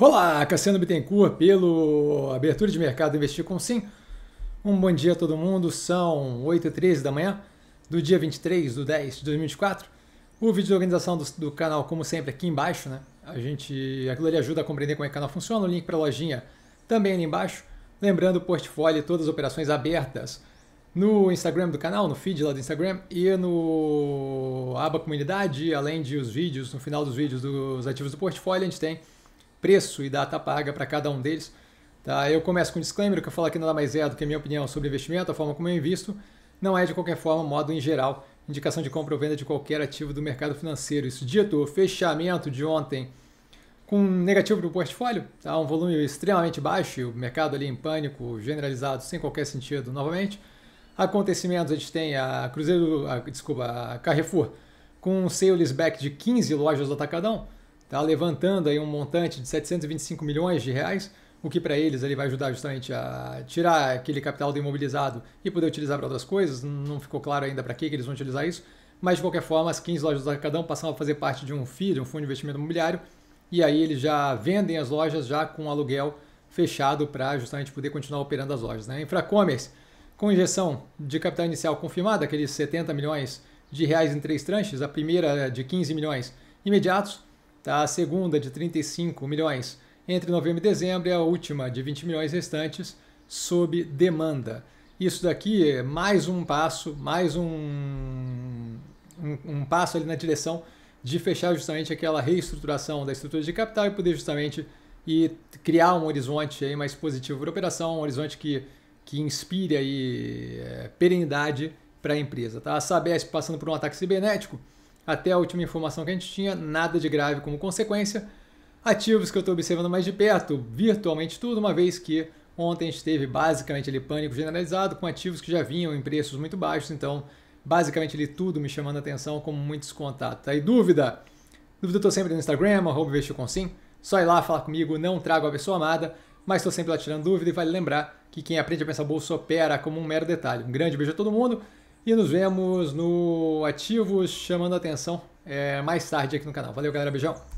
Olá, Cassiano Bittencourt pelo Abertura de Mercado Investir com Sim. Um bom dia a todo mundo, são 8h13 da manhã do dia 23 de 10 de 2024. O vídeo de organização do, do, canal, como sempre, aqui embaixo, né? A gente, aquilo ali ajuda a compreender como é que o canal funciona, o link para a lojinha também ali embaixo. Lembrando, o portfólio e todas as operações abertas no Instagram do canal, no feed lá do Instagram e no aba comunidade, além de os vídeos, no final dos vídeos dos ativos do portfólio, a gente tem preço e data paga para cada um deles. Tá? Eu começo com um disclaimer, que eu falo aqui nada mais é do que a minha opinião sobre investimento, a forma como eu invisto, não é de qualquer forma, modo em geral, indicação de compra ou venda de qualquer ativo do mercado financeiro. Isso dito, o fechamento de ontem com negativo para o portfólio, tá? um volume extremamente baixo, o mercado ali em pânico, generalizado, sem qualquer sentido novamente. Acontecimentos, a gente tem a Cruzeiro, a, desculpa, a Carrefour, com um sales back de 15 lojas do Atacadão, tá levantando aí um montante de 725 milhões de reais, o que para eles ele vai ajudar justamente a tirar aquele capital do imobilizado e poder utilizar para outras coisas. Não ficou claro ainda para que eles vão utilizar isso, mas de qualquer forma as 15 lojas do Arcadão passam a fazer parte de um FII, um Fundo de Investimento Imobiliário, e aí eles já vendem as lojas já com aluguel fechado para justamente poder continuar operando as lojas. Né? Infracommerce, com injeção de capital inicial confirmada, aqueles 70 milhões de reais em três tranches, a primeira de 15 milhões imediatos, Tá? A segunda, de 35 milhões, entre novembro e dezembro, e é a última, de 20 milhões restantes, sob demanda. Isso daqui é mais um passo, mais um, um, um passo ali na direção de fechar justamente aquela reestruturação da estrutura de capital e poder justamente e criar um horizonte aí mais positivo para a operação, um horizonte que, que inspire aí, é, perenidade para a empresa. Tá? A Sabesp passando por um ataque cibernético, até a última informação que a gente tinha, nada de grave como consequência. Ativos que eu estou observando mais de perto, virtualmente tudo, uma vez que ontem a gente teve basicamente ali pânico generalizado com ativos que já vinham em preços muito baixos, então basicamente ali tudo me chamando a atenção como muito descontado. Tá? E dúvida? Dúvida eu estou sempre no Instagram, arroba Só ir lá falar comigo, não trago a pessoa amada, mas estou sempre lá tirando dúvida e vale lembrar que quem aprende a pensar bolsa opera como um mero detalhe. Um grande beijo a todo mundo. E nos vemos no Ativos Chamando a Atenção é, mais tarde aqui no canal. Valeu, galera. Beijão.